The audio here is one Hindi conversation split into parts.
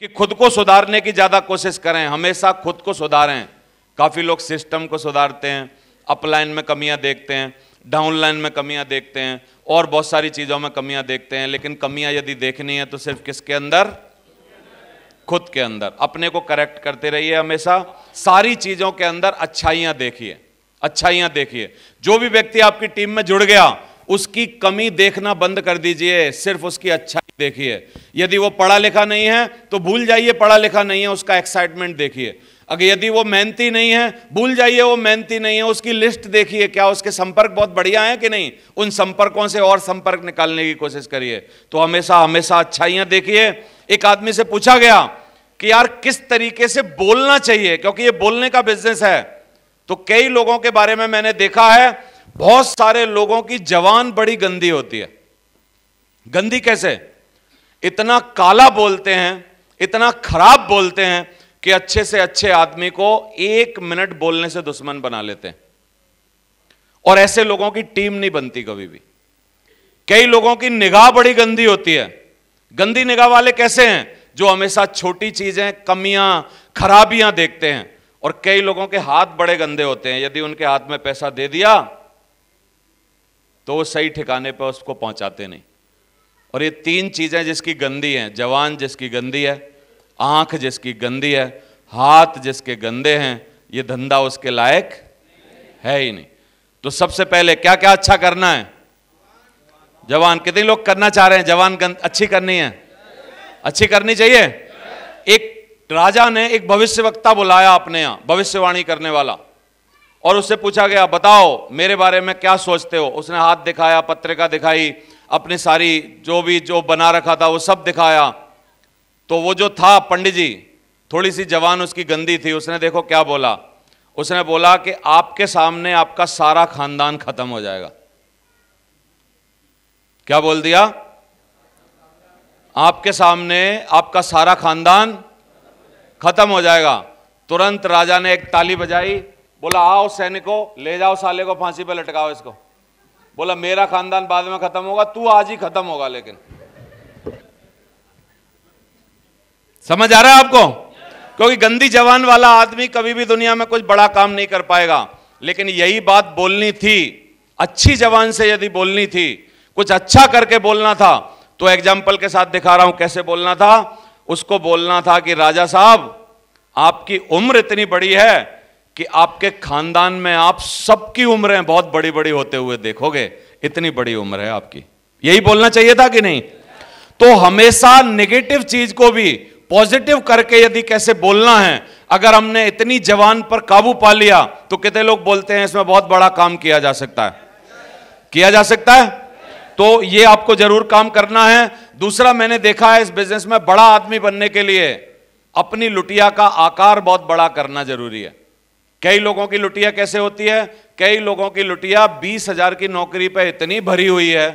कि खुद को सुधारने की ज़्यादा कोशिश करें हमेशा खुद को सुधारें काफ़ी लोग सिस्टम को सुधारते हैं अपलाइन में कमियां देखते हैं डाउनलाइन में कमियां देखते हैं और बहुत सारी चीज़ों में कमियां देखते हैं लेकिन कमियां यदि देखनी है तो सिर्फ किसके अंदर खुद के अंदर अपने को करेक्ट करते रहिए हमेशा सारी चीज़ों के अंदर अच्छाइयां देखिए अच्छाइयां देखिए जो भी व्यक्ति आपकी टीम में जुड़ गया उसकी कमी देखना बंद कर दीजिए सिर्फ उसकी अच्छा देखिए यदि वो पढ़ा लिखा नहीं है तो भूल जाइए पढ़ा लिखा नहीं है उसका एक्साइटमेंट देखिए अगर यदि वो मेहनती नहीं है भूल जाइए वो मेहनती नहीं है उसकी लिस्ट देखिए क्या उसके संपर्क बहुत बढ़िया हैं कि नहीं उन संपर्कों से और संपर्क निकालने की कोशिश करिए तो हमेशा हमेशा अच्छाइयाँ देखिए एक आदमी से पूछा गया कि यार किस तरीके से बोलना चाहिए क्योंकि ये बोलने का बिजनेस है तो कई लोगों के बारे में मैंने देखा है बहुत सारे लोगों की जवान बड़ी गंदी होती है गंदी कैसे इतना काला बोलते हैं इतना खराब बोलते हैं कि अच्छे से अच्छे आदमी को एक मिनट बोलने से दुश्मन बना लेते हैं और ऐसे लोगों की टीम नहीं बनती कभी भी कई लोगों की निगाह बड़ी गंदी होती है गंदी निगाह वाले कैसे हैं जो हमेशा छोटी चीजें कमियां खराबियां देखते हैं और कई लोगों के हाथ बड़े गंदे होते हैं यदि उनके हाथ में पैसा दे दिया तो वो सही ठिकाने पर उसको पहुंचाते नहीं और ये तीन चीज़ें जिसकी गंदी हैं जवान जिसकी गंदी है आंख जिसकी गंदी है हाथ जिसके गंदे हैं ये धंधा उसके लायक है ही नहीं तो सबसे पहले क्या क्या अच्छा करना है जवान कितने लोग करना चाह रहे हैं जवान अच्छी करनी है अच्छी करनी चाहिए एक राजा ने एक भविष्य वक्ता बुलाया अपने यहां भविष्यवाणी करने वाला और उससे पूछा गया बताओ मेरे बारे में क्या सोचते हो उसने हाथ दिखाया पत्रिका दिखाई अपने सारी जो भी जो बना रखा था वो सब दिखाया तो वो जो था पंडित जी थोड़ी सी जवान उसकी गंदी थी उसने देखो क्या बोला उसने बोला कि आपके सामने आपका सारा खानदान खत्म हो जाएगा क्या बोल दिया आपके सामने आपका सारा खानदान खत्म हो जाएगा तुरंत राजा ने एक ताली बजाई बोला आओ सैनिकों ले जाओ साले को फांसी पर लटकाओ इसको बोला मेरा खानदान बाद में खत्म होगा तू आज ही खत्म होगा लेकिन समझ आ रहा है आपको क्योंकि गंदी जवान वाला आदमी कभी भी दुनिया में कुछ बड़ा काम नहीं कर पाएगा लेकिन यही बात बोलनी थी अच्छी जवान से यदि बोलनी थी कुछ अच्छा करके बोलना था तो एग्जाम्पल के साथ दिखा रहा हूं कैसे बोलना था उसको बोलना था कि राजा साहब आपकी उम्र इतनी बड़ी है कि आपके खानदान में आप सबकी उम्रें बहुत बड़ी बड़ी होते हुए देखोगे इतनी बड़ी उम्र है आपकी यही बोलना चाहिए था कि नहीं तो हमेशा नेगेटिव चीज को भी पॉजिटिव करके यदि कैसे बोलना है अगर हमने इतनी जवान पर काबू पा लिया तो कितने लोग बोलते हैं इसमें बहुत बड़ा काम किया जा सकता है किया जा सकता है तो ये आपको जरूर काम करना है दूसरा मैंने देखा है इस बिजनेस में बड़ा आदमी बनने के लिए अपनी लुटिया का आकार बहुत बड़ा करना जरूरी है कई लोगों की लुटिया कैसे होती है कई लोगों की लुटिया बीस हजार की नौकरी पर इतनी भरी हुई है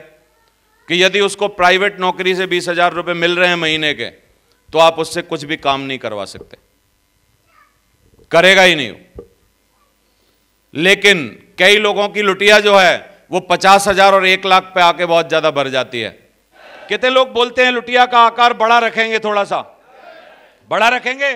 कि यदि उसको प्राइवेट नौकरी से बीस हजार रुपये मिल रहे हैं महीने के तो आप उससे कुछ भी काम नहीं करवा सकते करेगा ही नहीं लेकिन कई लोगों की लुटिया जो है वो पचास हजार और एक लाख पे आके बहुत ज्यादा भर जाती है कितने लोग बोलते हैं लुटिया का आकार बड़ा रखेंगे थोड़ा सा बड़ा रखेंगे